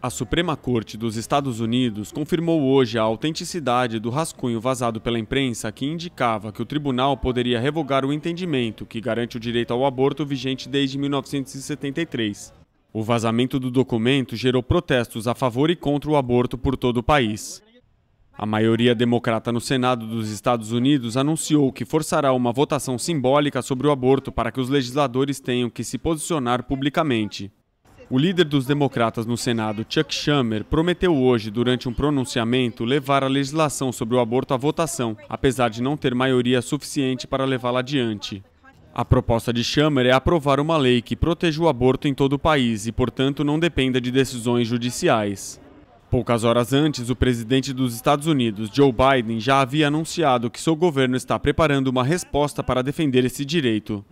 A Suprema Corte dos Estados Unidos confirmou hoje a autenticidade do rascunho vazado pela imprensa que indicava que o tribunal poderia revogar o entendimento que garante o direito ao aborto vigente desde 1973. O vazamento do documento gerou protestos a favor e contra o aborto por todo o país. A maioria democrata no Senado dos Estados Unidos anunciou que forçará uma votação simbólica sobre o aborto para que os legisladores tenham que se posicionar publicamente. O líder dos democratas no Senado, Chuck Schumer, prometeu hoje, durante um pronunciamento, levar a legislação sobre o aborto à votação, apesar de não ter maioria suficiente para levá-la adiante. A proposta de Schumer é aprovar uma lei que proteja o aborto em todo o país e, portanto, não dependa de decisões judiciais. Poucas horas antes, o presidente dos Estados Unidos, Joe Biden, já havia anunciado que seu governo está preparando uma resposta para defender esse direito.